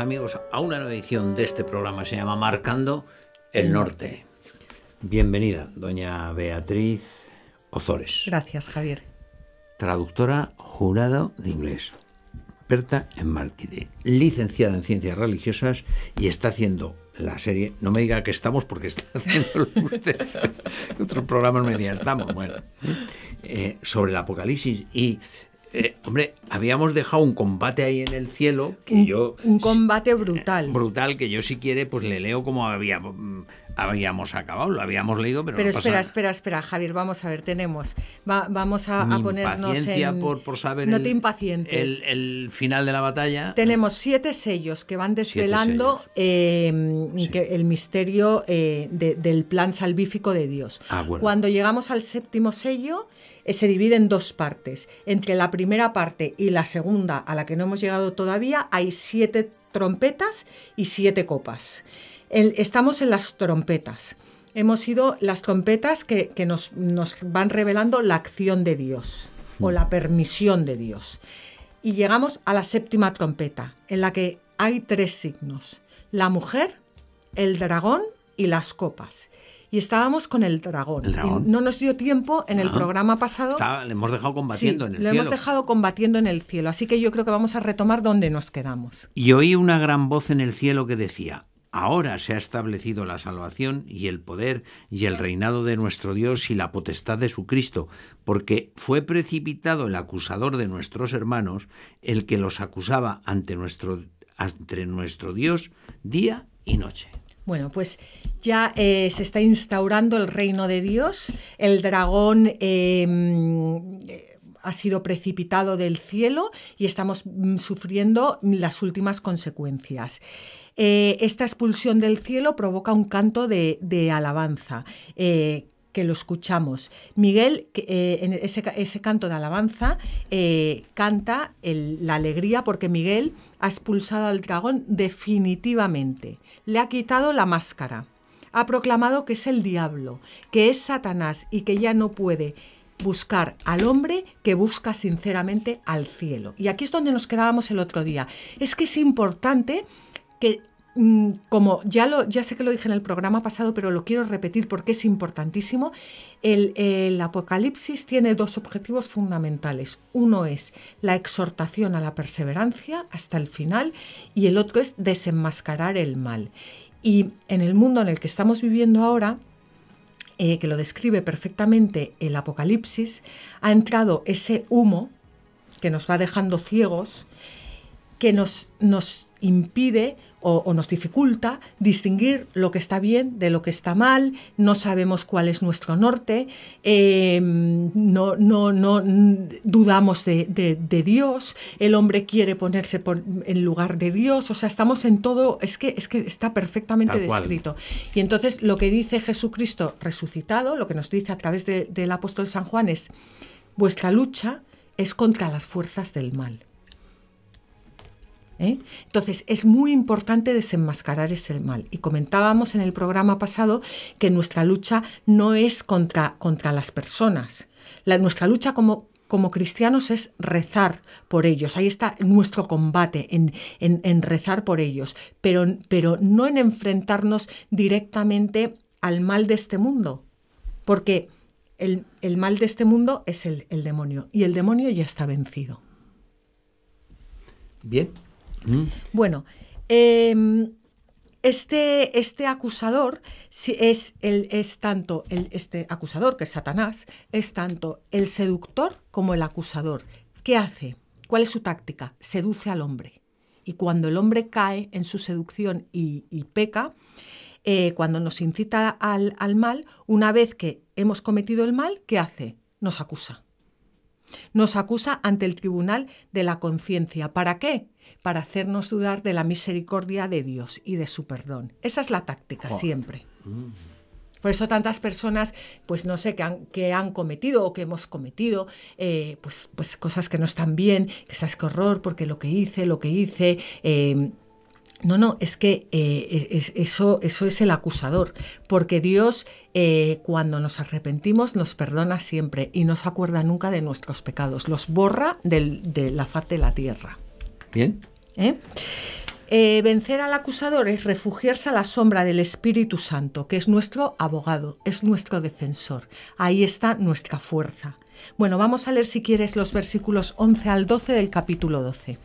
amigos a una nueva edición de este programa. Se llama Marcando el Norte. Bienvenida, doña Beatriz Ozores. Gracias, Javier. Traductora jurado de inglés. Experta en marketing. Licenciada en ciencias religiosas y está haciendo la serie. No me diga que estamos porque está haciendo usted. Otros programas me estamos. Bueno. Eh, sobre el apocalipsis y eh, hombre, habíamos dejado un combate ahí en el cielo que un, yo... Un combate brutal. Eh, brutal, que yo si quiere, pues le leo como había mm, habíamos acabado, lo habíamos leído, pero... Pero espera, Pero espera, espera, Javier, vamos a ver, tenemos, vamos a, ponernos en... Por, por saber no el, te impacientes. El, final de la batalla. Tenemos siete sellos que van desvelando eh, que el misterio eh, del plan salvífico de Dios. Ah, Cuando llegamos al séptimo sello, eh, se divide en dos partes. Entre la primera parte y la segunda, a la que no hemos llegado todavía, hay siete trompetas y siete copas estamos en las trompetas. Hemos sido las trompetas que, nos, van revelando la acción de Dios o hmm. la permisión de Dios. Y llegamos a la séptima trompeta, en la que hay tres signos, la mujer, el dragón y las copas y estábamos con el dragón. no nos dio tiempo en el programa pasado. le hemos dejado combatiendo en el cielo. Lo hemos dejado combatiendo en el cielo. Así que yo creo que vamos a retomar donde nos quedamos. Y oí una gran voz en el cielo que decía: Ahora se ha establecido la salvación y el poder y el reinado de nuestro Dios y la potestad de su Cristo, porque fue precipitado el acusador de nuestros hermanos, el que los acusaba ante nuestro, ante nuestro Dios día y noche. Bueno, pues ya eh, se está instaurando el reino de Dios, el dragón... Eh, ha sido precipitado del cielo y estamos mm, sufriendo las últimas consecuencias. Eh, esta expulsión del cielo provoca un canto de, alabanza. Eh, que lo escuchamos. Miguel, eh, en ese, canto de alabanza, canta la alegría porque Miguel ha expulsado al dragón definitivamente. Le ha quitado la máscara. Ha proclamado que es el diablo, que es Satanás y que ya no puede buscar al hombre que busca sinceramente al cielo. Y aquí es donde nos quedábamos el otro día. Es que es importante que mm, como ya lo ya sé que lo dije en el programa pasado, pero lo quiero repetir porque es importantísimo. El, el, Apocalipsis tiene dos objetivos fundamentales. Uno es la exhortación a la perseverancia hasta el final, y el otro es desenmascarar el mal. Y en el mundo en el que estamos viviendo ahora, eh, que lo describe perfectamente el Apocalipsis, ha entrado ese humo que nos va dejando ciegos, que nos, nos impide o, nos dificulta distinguir lo que está bien de lo que está mal, no sabemos cuál es nuestro norte, em, no, no, no dudamos de, de, Dios, el hombre quiere ponerse en lugar de Dios, o sea, estamos en todo, es que, es que está perfectamente descrito. Y entonces lo que dice Jesucristo resucitado, lo que nos dice a través del apóstol San Juan es, vuestra lucha es contra las fuerzas del mal. ¿eh? Entonces, es muy importante desenmascarar ese mal. Y comentábamos en el programa pasado que nuestra lucha no es contra, contra las personas. nuestra lucha como, cristianos es rezar por ellos. Ahí está nuestro combate, en, rezar por ellos, pero, pero no en enfrentarnos directamente al mal de este mundo. Porque el, mal de este mundo es el, el demonio y el demonio ya está vencido. Bien, Mm. Bueno, em, este, este, acusador es, es tanto el, este acusador, que es Satanás, es tanto el seductor como el acusador. ¿Qué hace? ¿Cuál es su táctica? Seduce al hombre. Y cuando el hombre cae en su seducción y, peca, eh, cuando nos incita al, al, mal, una vez que hemos cometido el mal, ¿qué hace? Nos acusa. Nos acusa ante el tribunal de la conciencia. ¿Para qué? para hacernos dudar de la misericordia de Dios y de su perdón. Esa es la táctica siempre. Mm. Por eso tantas personas, pues no sé, que han, cometido o que hemos cometido, eh, pues, pues, cosas que no están bien, que sabes que horror, porque lo que hice, lo que hice... Eh, no, no, es que eh, eso, es el acusador, porque Dios cuando nos arrepentimos nos perdona siempre y no se acuerda nunca de nuestros pecados, los borra de la faz de la tierra. Bien. ¿Eh? Eh, vencer al acusador es refugiarse a la sombra del Espíritu Santo, que es nuestro abogado, es nuestro defensor. Ahí está nuestra fuerza. Bueno, vamos a leer si quieres los versículos 11 al 12 del capítulo 12.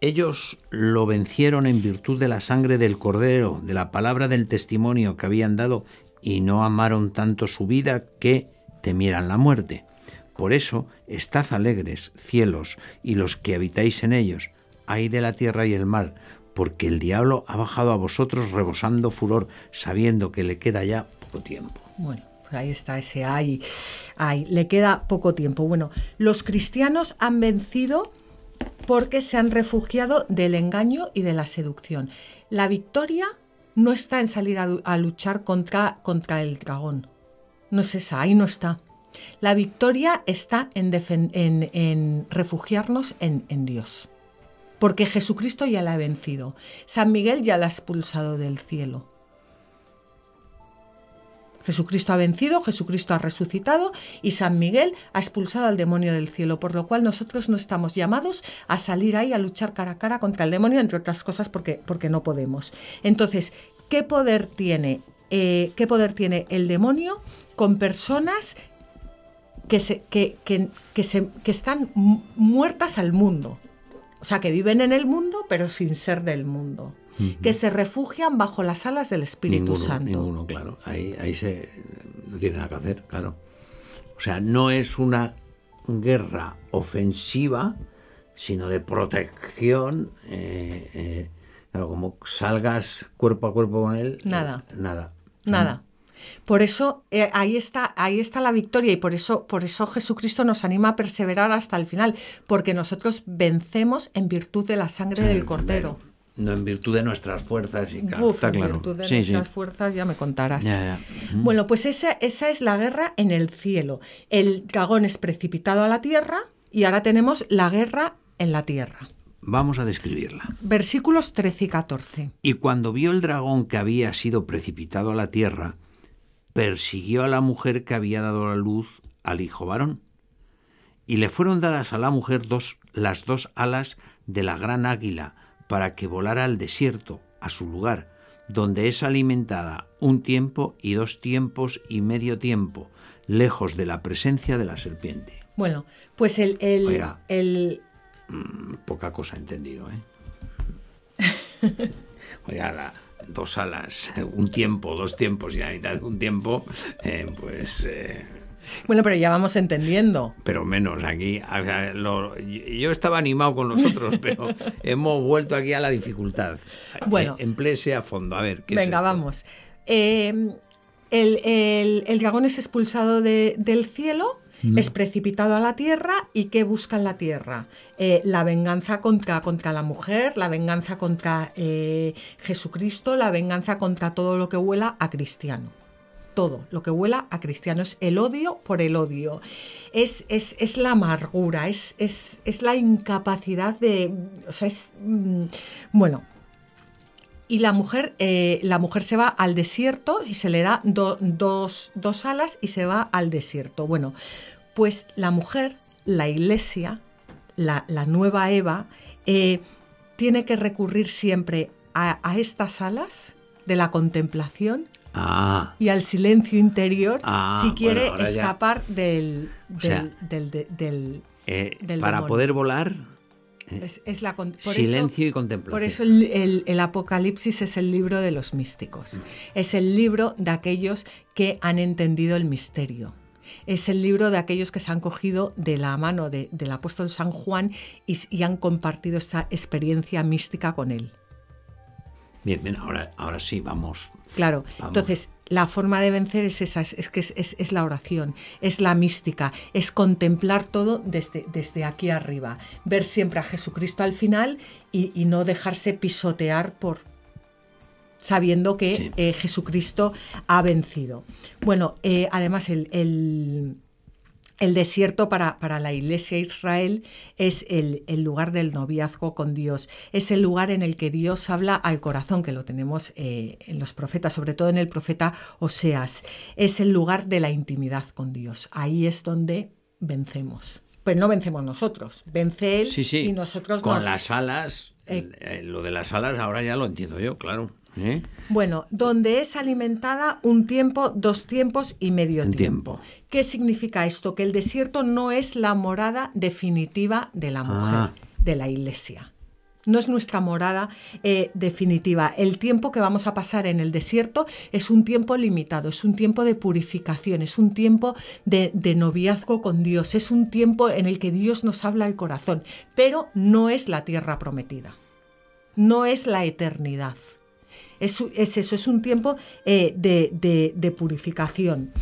Ellos lo vencieron en virtud de la sangre del cordero, de la palabra del testimonio que habían dado, y no amaron tanto su vida que temieran la muerte. Por eso, estad alegres, cielos, y los que habitáis en ellos ay de la tierra y el mar, porque el diablo ha bajado a vosotros rebosando furor, sabiendo que le queda ya poco tiempo. Bueno, pues ahí está ese ay, ay, le queda poco tiempo. Bueno, los cristianos han vencido porque se han refugiado del engaño y de la seducción. La victoria no está en salir a, luchar contra, contra el dragón. No es esa, ahí no está. La victoria está en, refugiarnos en Dios porque Jesucristo ya la ha vencido, San Miguel ya la ha expulsado del cielo. Jesucristo ha vencido, Jesucristo ha resucitado y San Miguel ha expulsado al demonio del cielo, por lo cual nosotros no estamos llamados a salir ahí a luchar cara a cara contra el demonio, entre otras cosas porque, porque no podemos. Entonces, ¿qué poder tiene? Eh, ¿Qué poder tiene el demonio con personas que, que, están muertas al mundo? o sea, que viven en el mundo, pero sin ser del mundo, que se refugian bajo las alas del Espíritu Santo. Ninguno, claro, ahí, ahí se, no tiene nada que hacer, claro. O sea, no es una guerra ofensiva, sino de protección. Eh, eh como salgas cuerpo a cuerpo con él, nada. Eh, nada. Nada. Por eso eh, ahí, está, ahí está la victoria y por eso, por eso Jesucristo nos anima a perseverar hasta el final, porque nosotros vencemos en virtud de la sangre del Cordero. no en virtud de nuestras fuerzas y En virtud de nuestras fuerzas ya me contarás. Bueno, pues esa, esa es la guerra en el cielo. El dragón es precipitado a la tierra y ahora tenemos la guerra en la tierra. Vamos a describirla. Versículos 13 y 14. Y cuando vio el dragón que había sido precipitado a la tierra, persiguió a la mujer que había dado la luz al hijo varón. Y le fueron dadas a la mujer dos, las dos alas de la gran águila para que volara al desierto, a su lugar, donde es alimentada un tiempo y dos tiempos y medio tiempo, lejos de la presencia de la serpiente. Bueno, pues el... el, mm, poca cosa entendido, ¿eh? Oiga, la, dos alas, un tiempo, dos tiempos y la mitad de un tiempo, eh, pues... Eh, bueno, pero ya vamos entendiendo. Pero menos aquí. yo estaba animado con nosotros, pero hemos vuelto aquí a la dificultad. Bueno. Eh, Emplese a fondo. A ver, ¿qué Venga, es vamos. el, el, el, dragón es expulsado del cielo es precipitado a la tierra y ¿qué busca en la tierra? Eh, la venganza contra, contra la mujer, la venganza contra eh, Jesucristo, la venganza contra todo lo que huela a cristiano todo lo que huela a cristiano. Es el odio por el odio. Es, es, la amargura, es, es, la incapacidad de. O sea, es. Mm, bueno. Y la mujer, eh, la mujer se va al desierto y se le da dos, dos alas y se va al desierto. Bueno, pues la mujer, la iglesia, la, nueva Eva, eh, tiene que recurrir siempre a, estas alas de la contemplación ah. y al silencio interior ah, si quiere escapar del, eh, para poder volar eh, es, silencio y contemplación. Por eso el, Apocalipsis es el libro de los místicos. Mm. Es el libro de aquellos que han entendido el misterio es el libro de aquellos que se han cogido de la mano del apóstol San Juan y, han compartido esta experiencia mística con él. Bien, bien, ahora, ahora sí, vamos. Claro, entonces la forma de vencer es esa, es que es, la oración, es la mística, es contemplar todo desde, desde aquí arriba, ver siempre a Jesucristo al final y no dejarse pisotear por, sabiendo que eh, Jesucristo ha vencido. Bueno, eh, además el, desierto para, para, la Iglesia Israel es el, lugar del noviazgo con Dios, es el lugar en el que Dios habla al corazón, que lo tenemos eh, en los profetas, sobre todo en el profeta Oseas, es el lugar de la intimidad con Dios, ahí es donde vencemos. Pues no vencemos nosotros, vence Él sí, y nosotros Con las alas, lo de las alas ahora ya lo entiendo yo, claro. ¿Eh? Bueno, donde es alimentada un tiempo, dos tiempos y medio tiempo. ¿Qué significa esto? Que el desierto no es la morada definitiva de la mujer, ah. de la iglesia. No es nuestra morada eh, definitiva. El tiempo que vamos a pasar en el desierto es un tiempo limitado, es un tiempo de purificación, es un tiempo de, noviazgo con Dios, es un tiempo en el que Dios nos habla el corazón, pero no es la tierra prometida, no es la eternidad. Es, eso, es un tiempo eh, de, purificación.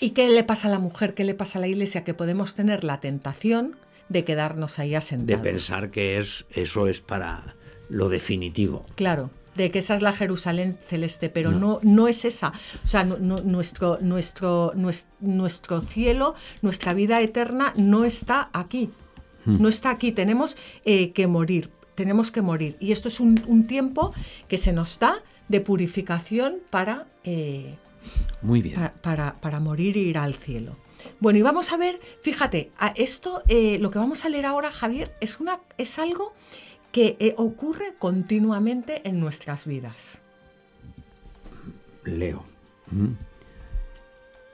¿Y qué le pasa a la mujer? ¿Qué le pasa a la iglesia? Que podemos tener la tentación de quedarnos ahí asentados. De pensar que es, eso es para lo definitivo. Claro, de que esa es la Jerusalén celeste, pero no, no, es esa. O sea, nuestro, nuestro, nuestro, cielo, nuestra vida eterna no está aquí. Hmm. No está aquí, tenemos eh, que morir tenemos que morir. Y esto es un, tiempo que se nos da de purificación para, eh, Muy bien. Para, morir e ir al cielo. Bueno, y vamos a ver, fíjate, a esto, eh, lo que vamos a leer ahora, Javier, es, una, es algo que eh, ocurre continuamente en nuestras vidas. Leo. Mm.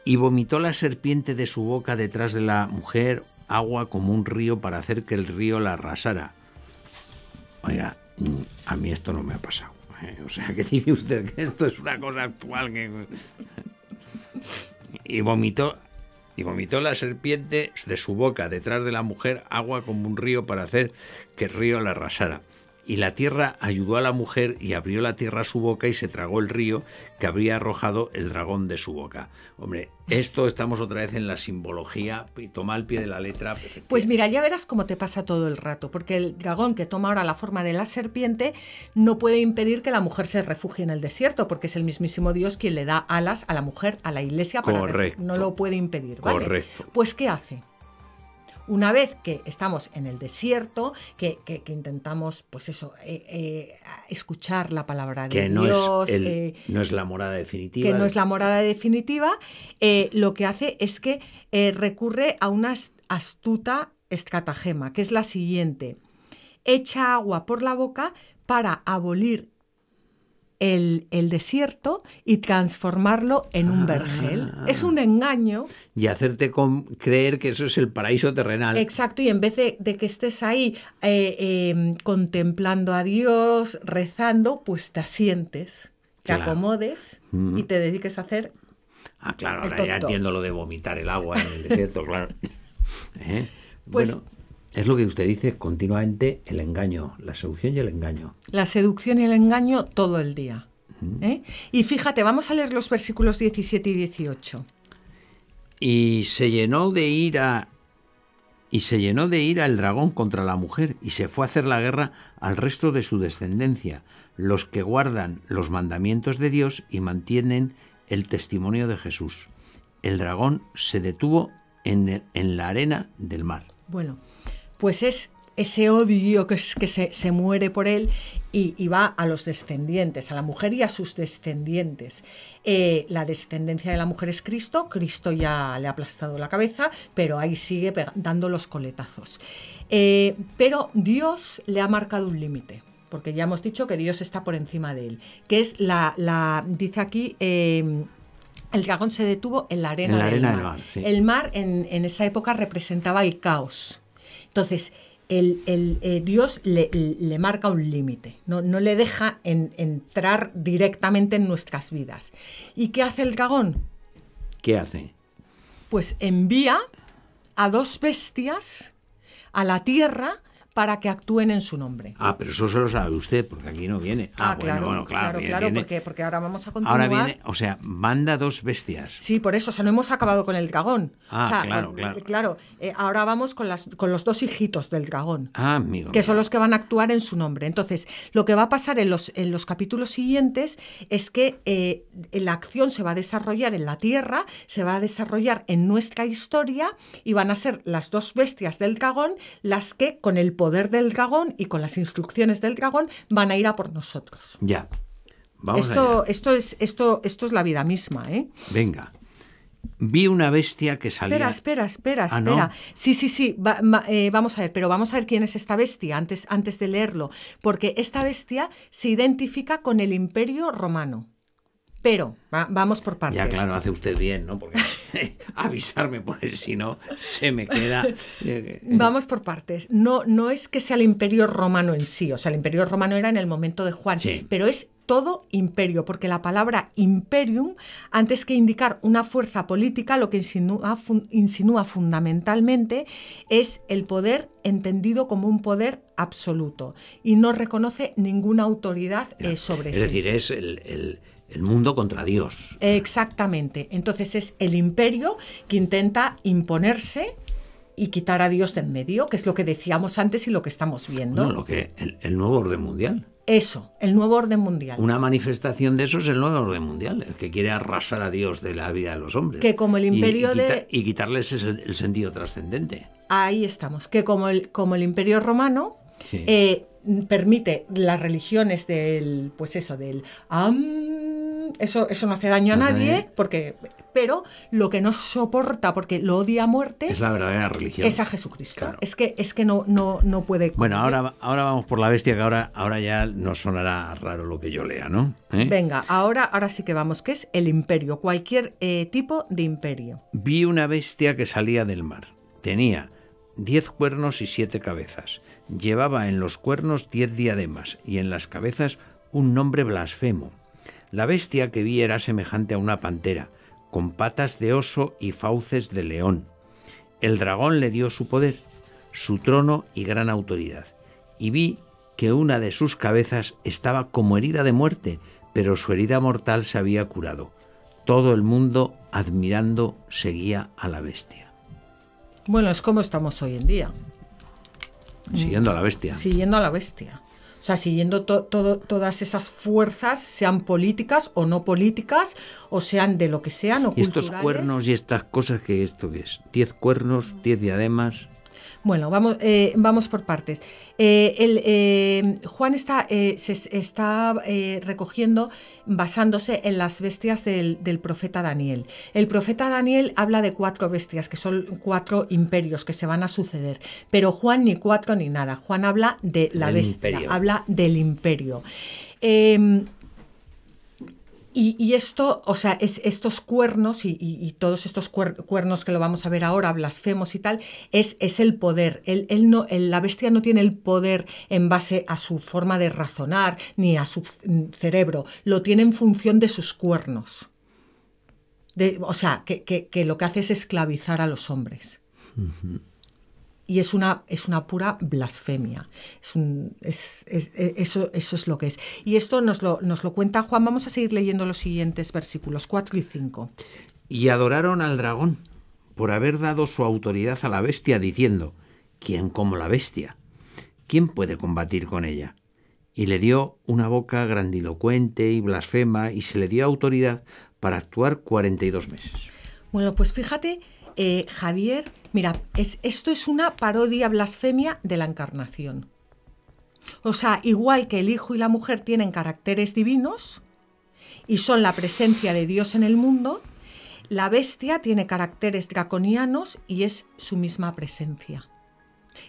Y vomitó la serpiente de su boca detrás de la mujer agua como un río para hacer que el río la arrasara Oiga, mm, a mí esto no me ha pasado. ¿eh? O sea, que dice usted que esto es una cosa actual y vomitó y vomitó la serpiente de su boca detrás de la mujer agua como un río para hacer que el río la arrasara y la tierra ayudó a la mujer y abrió la tierra a su boca y se tragó el río que habría arrojado el dragón de su boca. Hombre, esto estamos otra vez en la simbología y toma el pie de la letra. Pues mira, ya verás cómo te pasa todo el rato, porque el dragón que toma ahora la forma de la serpiente no puede impedir que la mujer se refugie en el desierto, porque es el mismísimo Dios quien le da alas a la mujer, a la iglesia, para que no lo puede impedir. ¿vale? Correcto. Pues ¿qué hace? Una vez que estamos en el desierto, que, intentamos, pues eso, eh, eh, escuchar la palabra de Dios. Que eh, no, es la morada definitiva. Que no es la morada definitiva, lo que hace es que recurre a una astuta escatagema, que es la siguiente. Echa agua por la boca para abolir el, desierto y transformarlo en un ah. vergel. es un engaño. Y hacerte creer que eso es el paraíso terrenal. Exacto, y en vez de, que estés ahí eh, em, contemplando a Dios, rezando, pues te asientes, te acomodes mm. y te dediques a hacer... Ah, claro, ahora ya entiendo lo de vomitar el agua en el desierto, claro. ¿Eh? Pues bueno es lo que usted dice continuamente, el engaño, la seducción y el engaño. La seducción y el engaño todo el día. ¿eh? Y fíjate, vamos a leer los versículos 17 y 18. Y se llenó de ira y se llenó de ira el dragón contra la mujer y se fue a hacer la guerra al resto de su descendencia, los que guardan los mandamientos de Dios y mantienen el testimonio de Jesús. El dragón se detuvo en, en la arena del mar. Bueno, pues es ese odio que, es, que se, muere por él y, va a los descendientes, a la mujer y a sus descendientes. Eh, la descendencia de la mujer es Cristo, Cristo ya le ha aplastado la cabeza, pero ahí sigue dando los coletazos. Eh, pero Dios le ha marcado un límite, porque ya hemos dicho que Dios está por encima de él, que es la, dice aquí... Em, el dragón se detuvo en la arena, del, mar. El mar en esa época representaba el caos, entonces, el, eh, Dios le, marca un límite, ¿no? le deja entrar directamente en nuestras vidas. ¿Y qué hace el cagón? ¿Qué hace? Pues envía a dos bestias a la tierra para que actúen en su nombre. Ah, pero eso se lo sabe usted, porque aquí no viene. Ah, ah claro, claro, claro, Porque, ahora vamos a continuar. Ahora viene, o sea, manda dos bestias. Sí, por eso, o sea, no hemos acabado con el dragón. Ah, claro, claro. Eh, eh, ahora vamos con, las, con los dos hijitos del dragón. Ah, amigo. Que son los que van a actuar en su nombre. Entonces, lo que va a pasar en los, en los capítulos siguientes es que eh, la acción se va a desarrollar en la Tierra, se va a desarrollar en nuestra historia y van a ser las dos bestias del dragón las que con el poder poder del dragón y con las instrucciones del dragón van a ir a por nosotros. Ya. Vamos esto, esto es esto esto es la vida misma, ¿eh? Venga. Vi una bestia que salía. Espera, espera, espera, ah, espera. Sí, sí, sí. Eh, vamos a ver, pero vamos a ver quién es esta bestia antes, antes de leerlo, porque esta bestia se identifica con el Imperio Romano. Pero vamos por partes. Ya, claro, hace usted bien, ¿no? Porque avisarme, por si no, se me queda. Eh, eh. vamos por partes. No, no es que sea el imperio romano en sí, o sea, el imperio romano era en el momento de Juan, pero es todo imperio, porque la palabra imperium, antes que indicar una fuerza política, lo que insinúa, fundamentalmente es el poder entendido como un poder absoluto y no reconoce ninguna autoridad eh, sobre sí. Es decir, es el el mundo contra Dios. Exactamente. Entonces es el imperio que intenta imponerse y quitar a Dios del medio, que es lo que decíamos antes y lo que estamos viendo. No, lo que el, el nuevo orden mundial. Eso, el nuevo orden mundial. Una manifestación de eso es el nuevo orden mundial, el que quiere arrasar a Dios de la vida de los hombres. Que como el imperio de... y quitarles el, sentido trascendente. Ahí estamos, que como el, como el imperio romano, eh, permite las religiones del, pues eso, del eso, no hace daño a nadie, porque, pero lo que no soporta, porque lo odia a muerte, es la verdadera religión. Es a Jesucristo. Es que, es que no, no, no puede. Bueno, ahora, ahora vamos por la bestia, que ahora, ahora ya no sonará raro lo que yo lea, ¿no? ¿Eh? Venga, ahora, ahora sí que vamos, que es el imperio, cualquier eh, tipo de imperio. Vi una bestia que salía del mar. Tenía diez cuernos y siete cabezas. Llevaba en los cuernos diez diademas y en las cabezas un nombre blasfemo. La bestia que vi era semejante a una pantera, con patas de oso y fauces de león. El dragón le dio su poder, su trono y gran autoridad, y vi que una de sus cabezas estaba como herida de muerte, pero su herida mortal se había curado. Todo el mundo, admirando, seguía a la bestia. Bueno, es como estamos hoy en día. Siguiendo a la bestia. Siguiendo a la bestia. O sea, siguiendo todas esas fuerzas, sean políticas o no políticas, o sean de lo que sean o ¿Y estos cuernos y estas cosas que esto es? ¿Diez cuernos, diez diademas? Bueno, vamos, eh, vamos por partes. Eh, el, eh, Juan está, se está recogiendo basándose en las bestias del, profeta Daniel. El profeta Daniel habla de cuatro bestias, que son cuatro imperios que se van a suceder, pero Juan ni cuatro ni nada. Juan habla de la bestia, habla del imperio. Em, y, esto, o sea, es, estos cuernos y, todos estos cuernos que lo vamos a ver ahora, blasfemos y tal, es, es el poder. Él, no, la bestia no tiene el poder en base a su forma de razonar ni a su cerebro, lo tiene en función de sus cuernos. De, o sea, que, lo que hace es esclavizar a los hombres y es una, es una pura blasfemia. Es eso, eso, es lo que es. Y esto nos lo, nos lo cuenta Juan. Vamos a seguir leyendo los siguientes versículos, 4 y 5. Y adoraron al dragón por haber dado su autoridad a la bestia, diciendo, ¿quién como la bestia? ¿Quién puede combatir con ella? Y le dio una boca grandilocuente y blasfema, y se le dio autoridad para actuar 42 meses. Bueno, pues fíjate eh, Javier, mira, es, esto es una parodia blasfemia de la encarnación. O sea, igual que el hijo y la mujer tienen caracteres divinos y son la presencia de Dios en el mundo, la bestia tiene caracteres draconianos y es su misma presencia.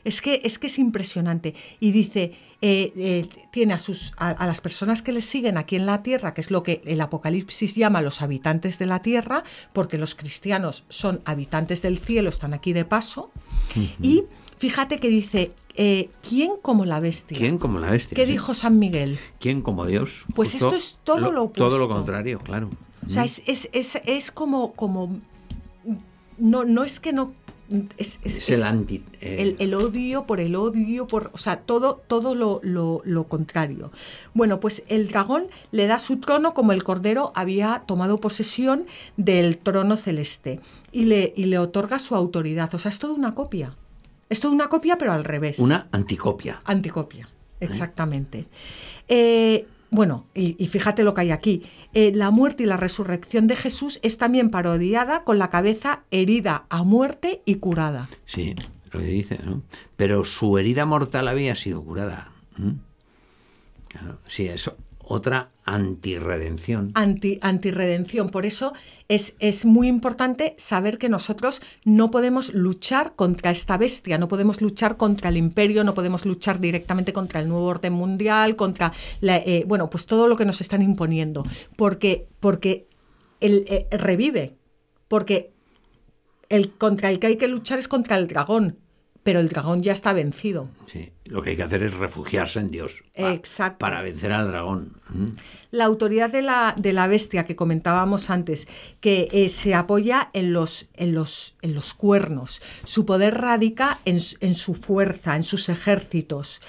Es que es, que es impresionante. Y dice, eh, eh, tiene a, sus, a, las personas que le siguen aquí en la tierra, que es lo que el Apocalipsis llama los habitantes de la tierra, porque los cristianos son habitantes del cielo, están aquí de paso, y fíjate que dice, eh, ¿quién como la bestia? ¿Quién como la bestia? ¿Qué dijo San Miguel? ¿Quién como Dios? Pues esto es todo lo, Todo lo contrario, claro. O sea, mm. es, es, como, como no, no es que no es, el, anti, eh, el, odio por el odio, por, o sea, todo, todo lo, contrario. Bueno, pues el dragón le da su trono como el cordero había tomado posesión del trono celeste y le, le otorga su autoridad. O sea, es toda una copia. Es toda una copia, pero al revés. Una anticopia. Anticopia, ¿Eh? exactamente. ¿Eh? Bueno, y, fíjate lo que hay aquí. Eh, la muerte y la resurrección de Jesús es también parodiada con la cabeza herida a muerte y curada. Sí, lo que dice, ¿no? Pero su herida mortal había sido curada. Claro, sí, eso, otra antirredención. Anti, antirredención. Por eso es, es muy importante saber que nosotros no podemos luchar contra esta bestia, no podemos luchar contra el imperio, no podemos luchar directamente contra el nuevo orden mundial, contra la, eh, bueno, pues todo lo que nos están imponiendo. Porque, porque el, eh, revive. Porque el contra el que hay que luchar es contra el dragón, pero el dragón ya está vencido. Sí, lo que hay que hacer es refugiarse en Dios. Exacto. Para, vencer al dragón. Mm. La autoridad de la, de la, bestia que comentábamos antes, que eh, se apoya en los, en, los, en los, cuernos. Su poder radica en, en su fuerza, en sus ejércitos.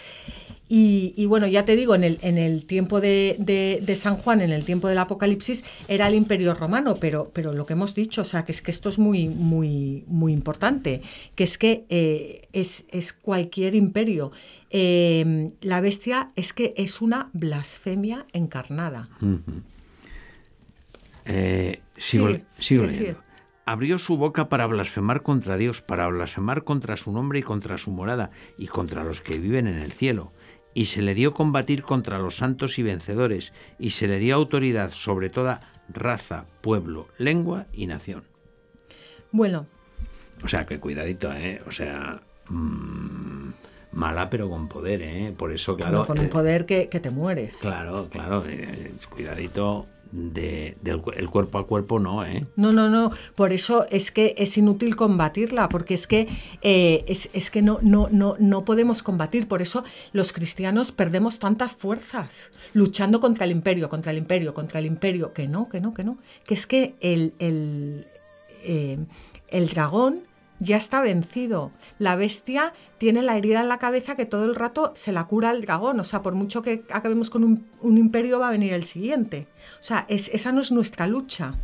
Y, bueno, ya te digo, en el, en el tiempo de, San Juan, en el tiempo del Apocalipsis, era el Imperio Romano, pero, pero lo que hemos dicho, o sea, que es que esto es muy, muy, muy importante, que es que eh, es, cualquier imperio. Em, la bestia es que es una blasfemia encarnada. Eh, sigo, abrió su boca para blasfemar contra Dios, para blasfemar contra su nombre y contra su morada y contra los que viven en el cielo y se le dio combatir contra los santos y vencedores, y se le dio autoridad sobre toda raza, pueblo, lengua y nación. Bueno. O sea, que cuidadito, ¿eh? O sea, mm, mala pero con poder, ¿eh? Por eso, claro... con un eh, poder que, te mueres. Claro, claro, eh, cuidadito, de, del cuerpo a cuerpo no, ¿eh? No, no, no. Por eso es que es inútil combatirla, porque es que, eh, es, es, que no, no, no, no podemos combatir. Por eso los cristianos perdemos tantas fuerzas luchando contra el imperio, contra el imperio, contra el imperio. Que no, que no, que no. Que es que el, el, eh, el dragón ya está vencido. La bestia tiene la herida en la cabeza que todo el rato se la cura el gagón. O sea, por mucho que acabemos con un, imperio, va a venir el siguiente. O sea, es, esa no es nuestra lucha.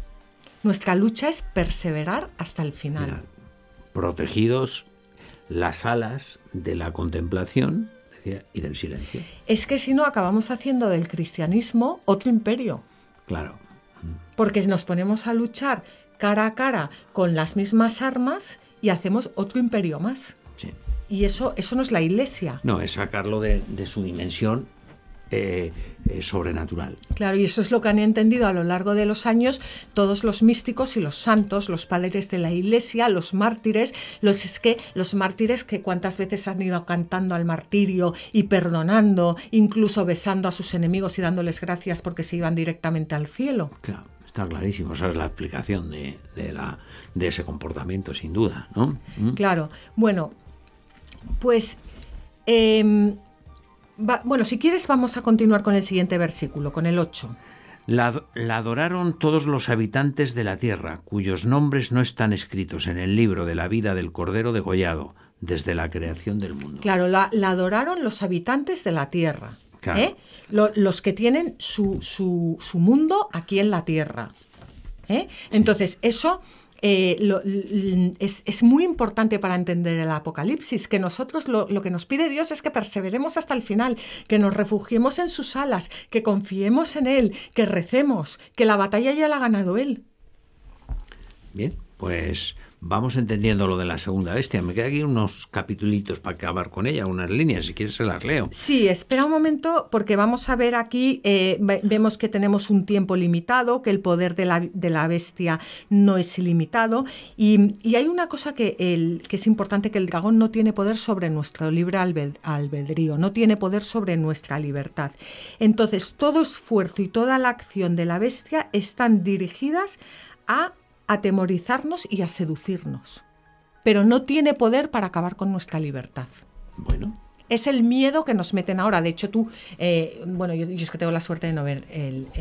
Nuestra lucha es perseverar hasta el final. protegidos las alas de la contemplación y del silencio. Es que si no, acabamos haciendo del cristianismo otro imperio. Claro. Porque nos ponemos a luchar cara a cara con las mismas armas y hacemos otro imperio más. Sí. Y eso, eso no es la iglesia. No, es sacarlo de, su dimensión eh, eh, sobrenatural. Claro, y eso es lo que han entendido a lo largo de los años todos los místicos y los santos, los padres de la iglesia, los mártires, los es que los mártires que cuántas veces han ido cantando al martirio y perdonando, incluso besando a sus enemigos y dándoles gracias porque se iban directamente al cielo. Claro. Está clarísimo, esa es la explicación de, ese comportamiento, sin duda, ¿no? ¿Mm? Claro, bueno, pues... Em, bueno, si quieres vamos a continuar con el siguiente versículo, con el 8. La, adoraron todos los habitantes de la tierra, cuyos nombres no están escritos en el libro de la vida del Cordero degollado desde la creación del mundo. Claro, la adoraron los habitantes de la tierra. ¿Eh? los que tienen su, mundo aquí en la Tierra. ¿Eh? Entonces, eso eh, es, muy importante para entender el Apocalipsis, que nosotros lo, lo, que nos pide Dios es que perseveremos hasta el final, que nos refugiemos en sus alas, que confiemos en Él, que recemos, que la batalla ya la ha ganado Él. Bien, pues vamos entendiendo lo de la segunda bestia. Me quedan aquí unos capitulitos para acabar con ella, unas líneas, si quieres se las leo. Sí, espera un momento porque vamos a ver aquí, eh, vemos que tenemos un tiempo limitado, que el poder de la, bestia no es ilimitado y, hay una cosa que, el, que es importante, que el dragón no tiene poder sobre nuestro libre albedrío, no tiene poder sobre nuestra libertad. Entonces, todo esfuerzo y toda la acción de la bestia están dirigidas a atemorizarnos y a seducirnos. Pero no tiene poder para acabar con nuestra libertad. Bueno. Es el miedo que nos meten ahora. De hecho, tú, eh, bueno, yo, es que tengo la suerte de no ver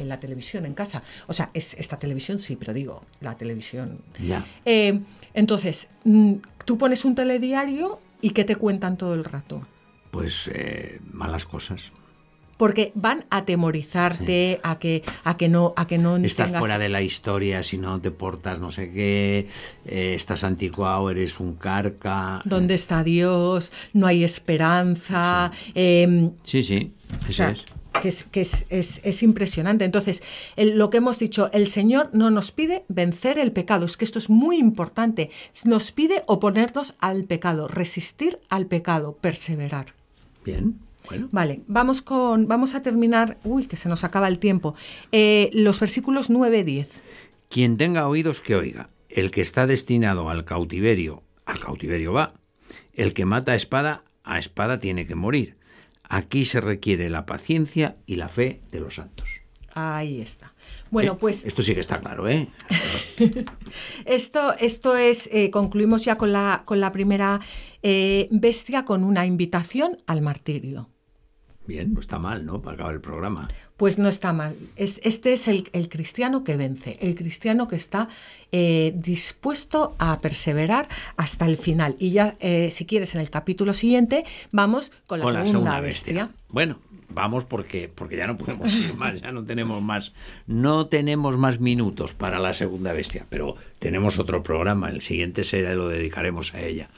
la televisión en casa. O sea, es, esta televisión sí, pero digo, la televisión. Ya. Eh, entonces, mm, tú pones un telediario y ¿qué te cuentan todo el rato? Pues eh, malas cosas porque van a atemorizarte, a que a que no a que no estás fuera de la historia si no te portas no sé qué, eh, estás anticuado, eres un carca. Eh. ¿Dónde está Dios? No hay esperanza. Sí, em, sí, eso es que, es, impresionante. Entonces, lo que hemos dicho, el Señor no nos pide vencer el pecado, es que esto es muy importante, nos pide oponernos al pecado, resistir al pecado, perseverar. Bien. Vale, vamos, con, vamos a terminar, uy, que se nos acaba el tiempo, eh, los versículos 9 y 10. Quien tenga oídos que oiga, el que está destinado al cautiverio, al cautiverio va, el que mata a espada, a espada tiene que morir. Aquí se requiere la paciencia y la fe de los santos. Ahí está. Bueno, eh, pues. Esto sí que está claro, ¿eh? esto, esto es. Eh, concluimos ya con la, con la primera bestia con una invitación al martirio. Bien, no está mal, ¿no? Para acabar el programa. Pues no está mal. Es, este es el, cristiano que vence, el cristiano que está eh, dispuesto a perseverar hasta el final. Y ya, eh, si quieres, en el capítulo siguiente vamos con la, segunda, bestia. Bueno, vamos porque, porque ya no podemos ir más, ya no tenemos más, no tenemos más minutos para la segunda bestia, pero tenemos otro programa, el siguiente se lo dedicaremos a ella.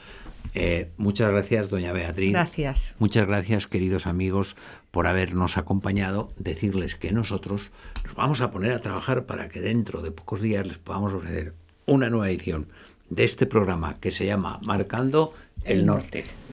Eh, muchas gracias, doña Beatriz. Gracias. Muchas gracias, queridos amigos, por habernos acompañado. Decirles que nosotros nos vamos a poner a trabajar para que dentro de pocos días les podamos ofrecer una nueva edición de este programa que se llama Marcando el Norte.